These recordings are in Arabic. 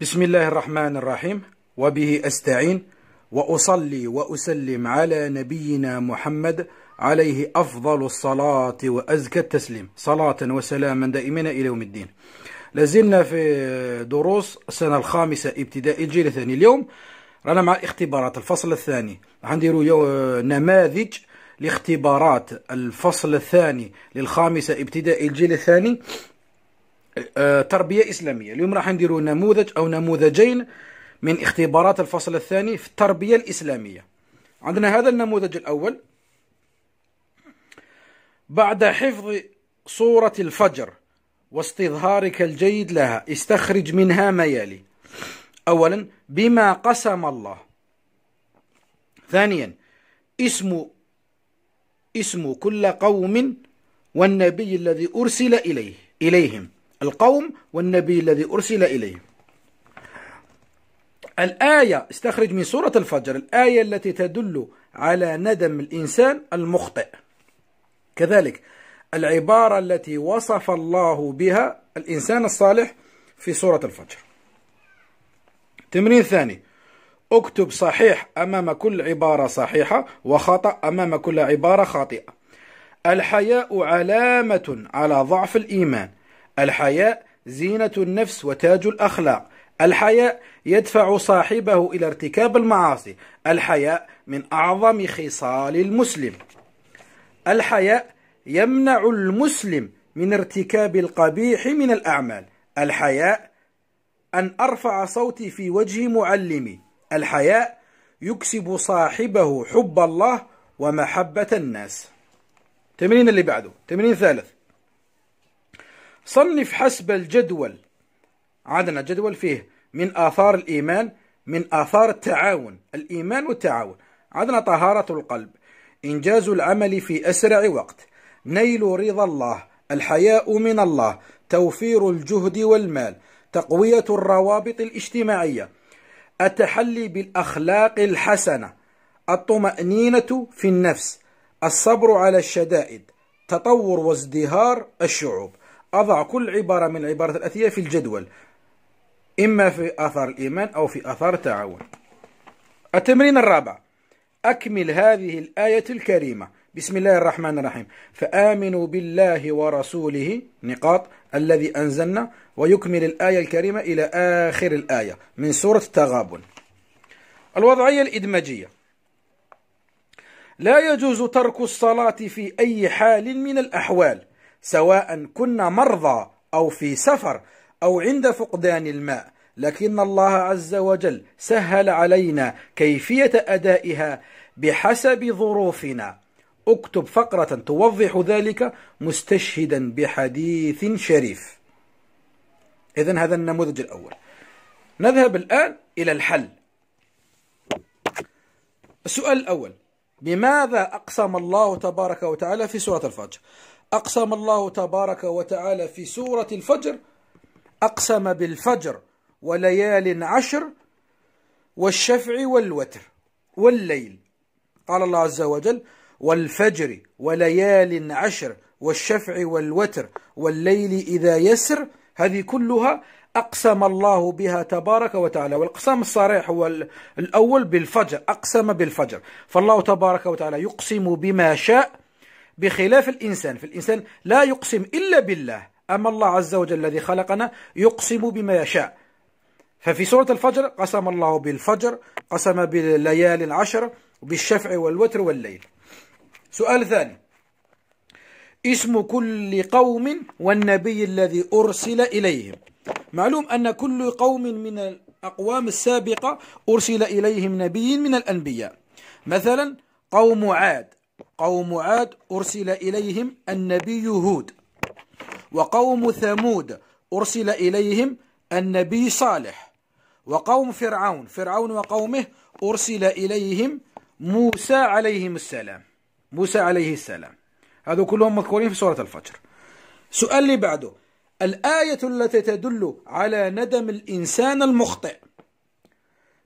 بسم الله الرحمن الرحيم وبه أستعين وأصلي وأسلم على نبينا محمد عليه أفضل الصلاة وأزكى التسليم صلاة وسلاما دائمين إلى يوم الدين لازلنا في دروس السنة الخامسة ابتدائي الجيل الثاني اليوم رانا مع اختبارات الفصل الثاني راح نديروا نماذج لاختبارات الفصل الثاني للخامسة ابتدائي الجيل الثاني آه، تربيه اسلاميه اليوم راح نديروا نموذج او نموذجين من اختبارات الفصل الثاني في التربيه الاسلاميه عندنا هذا النموذج الاول بعد حفظ صوره الفجر واستظهارك الجيد لها استخرج منها ما يلي اولا بما قسم الله ثانيا اسم اسم كل قوم والنبي الذي ارسل اليه اليهم القوم والنبي الذي أرسل إليه الآية استخرج من سورة الفجر الآية التي تدل على ندم الإنسان المخطئ كذلك العبارة التي وصف الله بها الإنسان الصالح في سورة الفجر تمرين ثاني اكتب صحيح أمام كل عبارة صحيحة وخطأ أمام كل عبارة خاطئة الحياء علامة على ضعف الإيمان الحياء زينة النفس وتاج الأخلاق الحياء يدفع صاحبه إلى ارتكاب المعاصي الحياء من أعظم خصال المسلم الحياء يمنع المسلم من ارتكاب القبيح من الأعمال الحياء أن أرفع صوتي في وجه معلمي الحياء يكسب صاحبه حب الله ومحبة الناس تمرين اللي بعده تمرين ثالث صنف حسب الجدول عندنا جدول فيه من آثار الإيمان من آثار التعاون الإيمان والتعاون عندنا طهارة القلب إنجاز العمل في أسرع وقت نيل رضا الله الحياء من الله توفير الجهد والمال تقوية الروابط الاجتماعية التحلي بالأخلاق الحسنة الطمأنينة في النفس الصبر على الشدائد تطور وازدهار الشعوب أضع كل عبارة من العبارات الآتية في الجدول إما في آثار الإيمان أو في آثار التعاون التمرين الرابع أكمل هذه الآية الكريمة بسم الله الرحمن الرحيم فآمنوا بالله ورسوله نقاط الذي أنزلنا ويكمل الآية الكريمة إلى آخر الآية من سورة التغابن الوضعية الإدماجية لا يجوز ترك الصلاة في أي حال من الأحوال سواء كنا مرضى أو في سفر أو عند فقدان الماء لكن الله عز وجل سهل علينا كيفية أدائها بحسب ظروفنا اكتب فقرة توضح ذلك مستشهدا بحديث شريف إذا هذا النموذج الأول نذهب الآن إلى الحل السؤال الأول بماذا أقسم الله تبارك وتعالى في سورة الفجر أقسم الله تبارك وتعالى في سورة الفجر أقسم بالفجر وليال عشر والشفع والوتر والليل قال الله عز وجل والفجر وليال عشر والشفع والوتر والليل إذا يسر هذه كلها أقسم الله بها تبارك وتعالى والإقسام الصريح هو الأول بالفجر أقسم بالفجر فالله تبارك وتعالى يقسم بما شاء بخلاف الإنسان فالإنسان لا يقسم إلا بالله أما الله عز وجل الذي خلقنا يقسم بما يشاء ففي سورة الفجر قسم الله بالفجر قسم بالليالي العشر وبالشفع والوتر والليل سؤال ثاني اسم كل قوم والنبي الذي أرسل إليهم معلوم أن كل قوم من الأقوام السابقة أرسل إليهم نبي من الأنبياء مثلا قوم عاد قوم عاد أرسل إليهم النبي هود وقوم ثمود أرسل إليهم النبي صالح وقوم فرعون فرعون وقومه أرسل إليهم موسى عليهم السلام موسى عليه السلام هذا كلهم مذكورين في سورة الفجر سؤال اللي بعده الآية التي تدل على ندم الإنسان المخطئ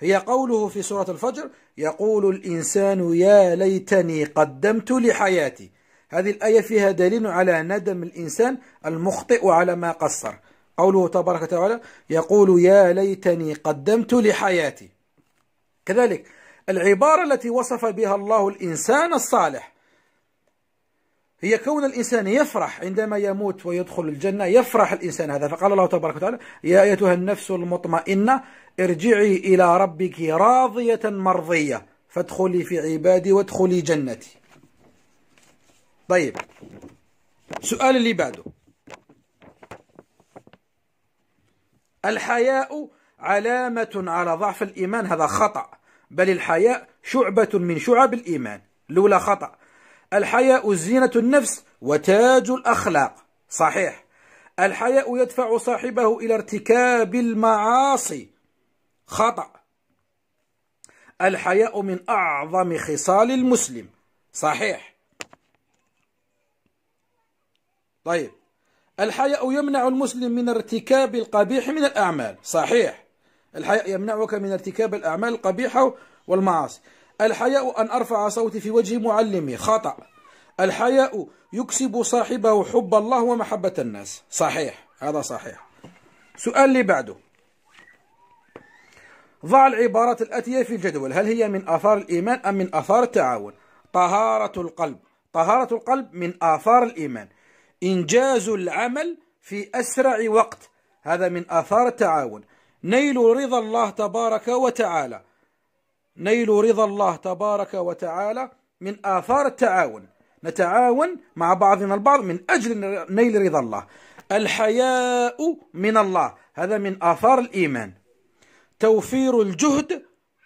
هي قوله في سورة الفجر يقول الإنسان يا ليتني قدمت لحياتي هذه الآية فيها دليل على ندم الإنسان المخطئ وعلى ما قصر قوله تبارك وتعالى يقول يا ليتني قدمت لحياتي كذلك العبارة التي وصف بها الله الإنسان الصالح هي كون الإنسان يفرح عندما يموت ويدخل الجنة يفرح الإنسان هذا فقال الله تبارك وتعالى يا أيتها النفس المطمئنة ارجعي إلى ربك راضية مرضية فادخلي في عبادي وادخلي جنتي طيب سؤال اللي بعده الحياء علامة على ضعف الإيمان هذا خطأ بل الحياء شعبة من شعب الإيمان لولا خطأ الحياء زينة النفس وتاج الأخلاق صحيح الحياء يدفع صاحبه إلى ارتكاب المعاصي خطأ الحياء من أعظم خصال المسلم صحيح طيب الحياء يمنع المسلم من ارتكاب القبيح من الأعمال صحيح الحياء يمنعك من ارتكاب الأعمال القبيحة والمعاصي الحياء أن أرفع صوتي في وجه معلمي خطأ الحياء يكسب صاحبه حب الله ومحبة الناس صحيح هذا صحيح سؤال اللي بعده ضع العبارات الآتية في الجدول هل هي من آثار الإيمان أم من آثار التعاون طهارة القلب طهارة القلب من آثار الإيمان إنجاز العمل في أسرع وقت هذا من آثار التعاون نيل رضا الله تبارك وتعالى نيل رضا الله تبارك وتعالى من آثار التعاون نتعاون مع بعضنا البعض من أجل نيل رضا الله الحياء من الله هذا من آثار الإيمان توفير الجهد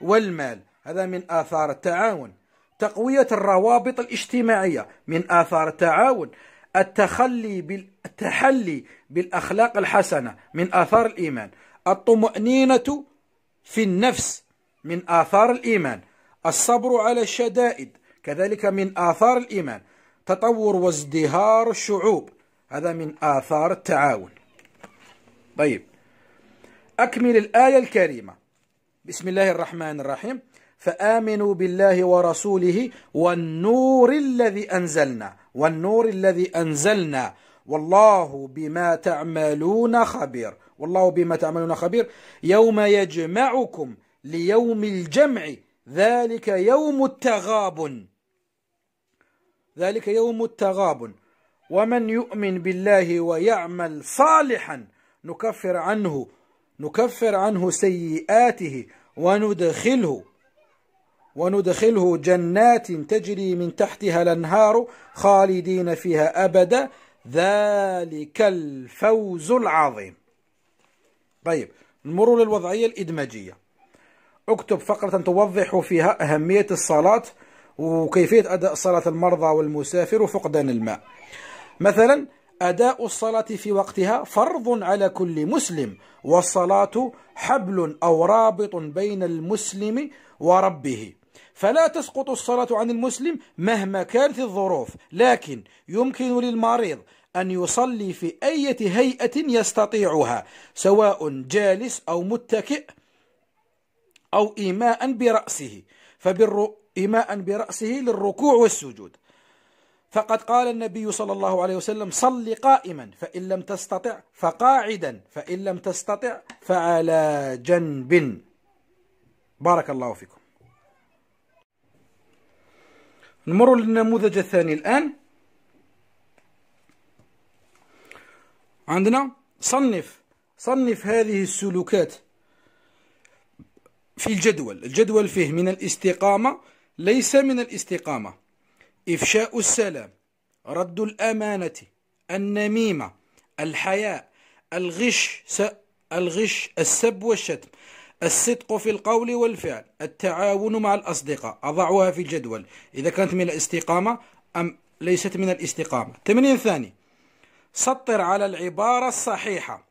والمال هذا من آثار التعاون تقوية الروابط الاجتماعية من آثار التعاون التخلي بالتحلي بالأخلاق الحسنة من آثار الإيمان الطمأنينة في النفس من آثار الإيمان الصبر على الشدائد كذلك من آثار الإيمان تطور وازدهار الشعوب هذا من آثار التعاون طيب أكمل الآية الكريمة بسم الله الرحمن الرحيم فآمنوا بالله ورسوله والنور الذي أنزلنا والنور الذي أنزلنا والله بما تعملون خبير والله بما تعملون خبير يوم يجمعكم ليوم الجمع ذلك يوم التغابن ذلك يوم التغابن ومن يؤمن بالله ويعمل صالحا نكفر عنه نكفر عنه سيئاته وندخله وندخله جنات تجري من تحتها الانهار خالدين فيها ابدا ذلك الفوز العظيم طيب نمر للوضعيه الادماجيه اكتب فقرة توضح فيها أهمية الصلاة وكيفية أداء صلاة المرضى والمسافر وفقدان الماء مثلا أداء الصلاة في وقتها فرض على كل مسلم والصلاة حبل أو رابط بين المسلم وربه فلا تسقط الصلاة عن المسلم مهما كانت الظروف لكن يمكن للمريض أن يصلي في أي هيئة يستطيعها سواء جالس أو متكئ أو إيماء برأسه فبر إيماء برأسه للركوع والسجود فقد قال النبي صلى الله عليه وسلم صل قائما فإن لم تستطع فقاعدا فإن لم تستطع فعلى جنب بارك الله فيكم نمر للنموذج الثاني الآن عندنا صنف صنف هذه السلوكات في الجدول الجدول فيه من الاستقامة ليس من الاستقامة إفشاء السلام رد الأمانة النميمة الحياء الغش الغش السب والشتم الصدق في القول والفعل التعاون مع الأصدقاء أضعها في الجدول إذا كانت من الاستقامة أم ليست من الاستقامة تمرين ثاني سطر على العبارة الصحيحة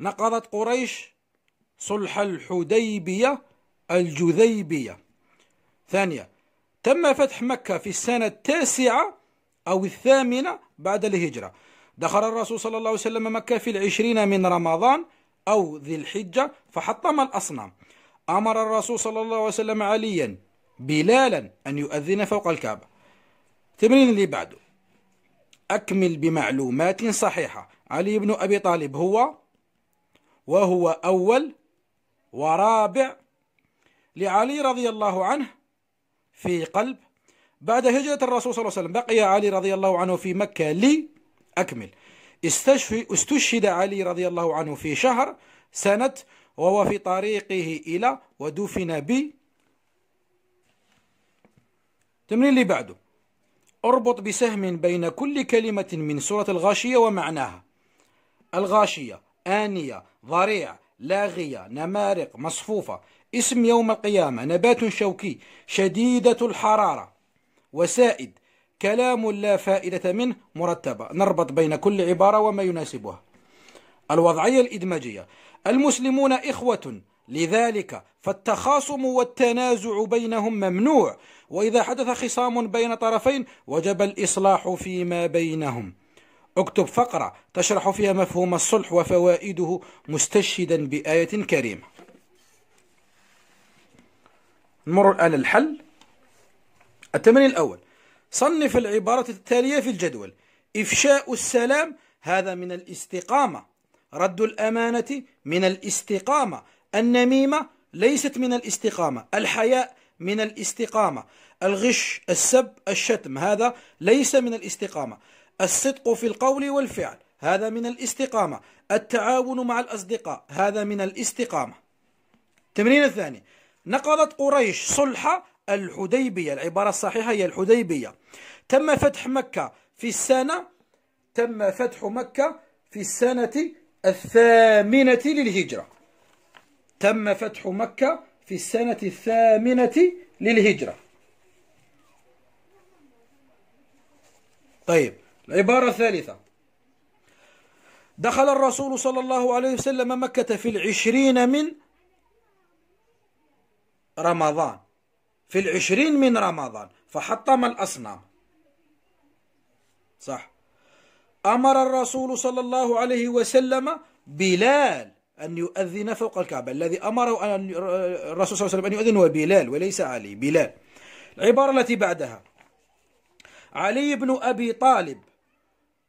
نقضت قريش صلح الحديبية الجذيبية ثانية تم فتح مكة في السنة التاسعة أو الثامنة بعد الهجرة دخل الرسول صلى الله عليه وسلم مكة في العشرين من رمضان أو ذي الحجة فحطم الأصنام أمر الرسول صلى الله عليه وسلم عليا بلالا أن يؤذن فوق الكعبة تمرين اللي بعده أكمل بمعلومات صحيحة علي بن أبي طالب هو وهو أول ورابع لعلي رضي الله عنه في قلب بعد هجرة الرسول صلى الله عليه وسلم بقي علي رضي الله عنه في مكة لي أكمل استشفي استشهد علي رضي الله عنه في شهر سنة وهو في طريقه إلى ودفن ب تمرين اللي بعده اربط بسهم بين كل كلمة من سورة الغاشية ومعناها الغاشية آنية ضريع لاغية نمارق مصفوفة اسم يوم القيامة نبات شوكي شديدة الحرارة وسائد كلام لا فائدة منه مرتبة نربط بين كل عبارة وما يناسبها الوضعية الإدماجية المسلمون إخوة لذلك فالتخاصم والتنازع بينهم ممنوع وإذا حدث خصام بين طرفين وجب الإصلاح فيما بينهم اكتب فقرة تشرح فيها مفهوم الصلح وفوائده مستشهدا بآية كريمة نمر الآن الحل التمرين الأول صنف العبارة التالية في الجدول إفشاء السلام هذا من الاستقامة رد الأمانة من الاستقامة النميمة ليست من الاستقامة الحياء من الاستقامة الغش السب الشتم هذا ليس من الاستقامة الصدق في القول والفعل هذا من الاستقامة التعاون مع الأصدقاء هذا من الاستقامة التمرين الثاني نقضت قريش صلح الحديبية العبارة الصحيحة هي الحديبية تم فتح مكة في السنة تم فتح مكة في السنة الثامنة للهجرة تم فتح مكة في السنة الثامنة للهجرة طيب العبارة الثالثة دخل الرسول صلى الله عليه وسلم مكة في العشرين من رمضان في العشرين من رمضان فحطم الأصنام صح أمر الرسول صلى الله عليه وسلم بلال أن يؤذن فوق الكعبة الذي أمره أن الرسول صلى الله عليه وسلم أن يؤذن هو بلال وليس علي بلال العبارة التي بعدها علي بن أبي طالب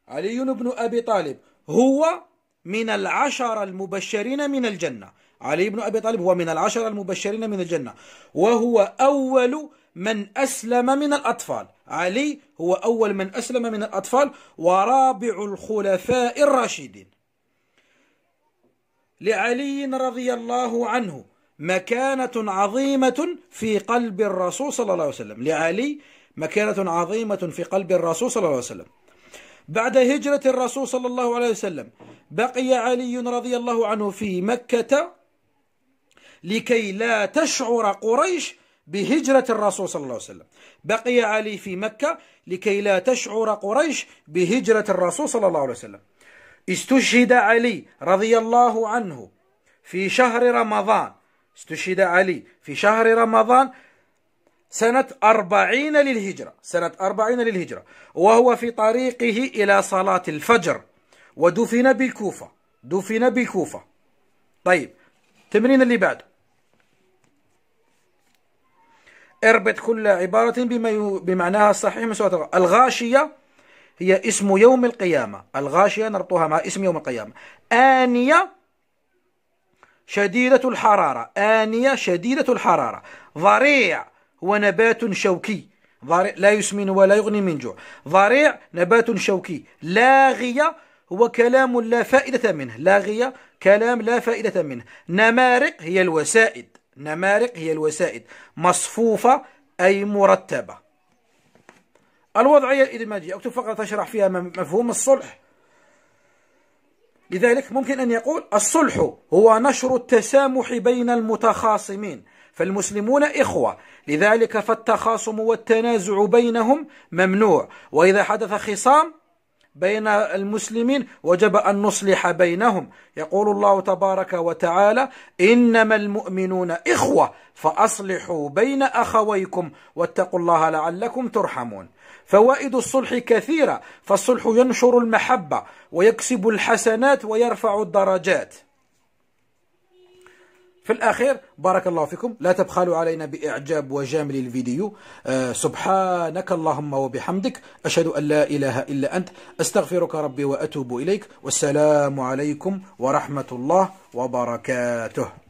علي بن أبي طالب هو من العشر المبشرين من الجنة علي بن أبي طالب هو من العشر المبشرين من الجنة وهو أول من أسلم من الأطفال علي هو أول من أسلم من الأطفال ورابع الخلفاء الراشدين لعلي رضي الله عنه مكانة عظيمة في قلب الرسول صلى الله عليه وسلم لعلي مكانة عظيمة في قلب الرسول صلى الله عليه وسلم بعد هجرة الرسول صلى الله عليه وسلم بقي علي رضي الله عنه في مكة لكي لا تشعر قريش بهجرة الرسول صلى الله عليه وسلم بقي علي في مكة لكي لا تشعر قريش بهجرة الرسول صلى الله عليه وسلم استشهد علي رضي الله عنه في شهر رمضان استشهد علي في شهر رمضان سنة أربعين للهجرة سنة أربعين للهجرة وهو في طريقه إلى صلاة الفجر ودفن بالكوفة دفن بالكوفة طيب تمرين اللي بعده اربط كل عبارة بما ي... بمعناها الصحيح من سورة الغاشية هي اسم يوم القيامة الغاشية نربطها مع اسم يوم القيامة آنية شديدة الحرارة آنية شديدة الحرارة ضريع هو نبات شوكي ضريع لا يسمن ولا يغني من جوع ضريع نبات شوكي لاغية هو كلام لا فائدة منه لاغية كلام لا فائدة منه نمارق هي الوسائد نمارق هي الوسائد مصفوفة أي مرتبة الوضعية الإدماجية أكتب فقرة تشرح فيها مفهوم الصلح لذلك ممكن أن يقول الصلح هو نشر التسامح بين المتخاصمين فالمسلمون إخوة لذلك فالتخاصم والتنازع بينهم ممنوع وإذا حدث خصام بين المسلمين وجب أن نصلح بينهم يقول الله تبارك وتعالى إنما المؤمنون إخوة فأصلحوا بين أخويكم واتقوا الله لعلكم ترحمون فوائد الصلح كثيرة فالصلح ينشر المحبة ويكسب الحسنات ويرفع الدرجات في الأخير بارك الله فيكم لا تبخلوا علينا بإعجاب وجامل الفيديو أه سبحانك اللهم وبحمدك أشهد أن لا إله إلا أنت أستغفرك ربي وأتوب إليك والسلام عليكم ورحمة الله وبركاته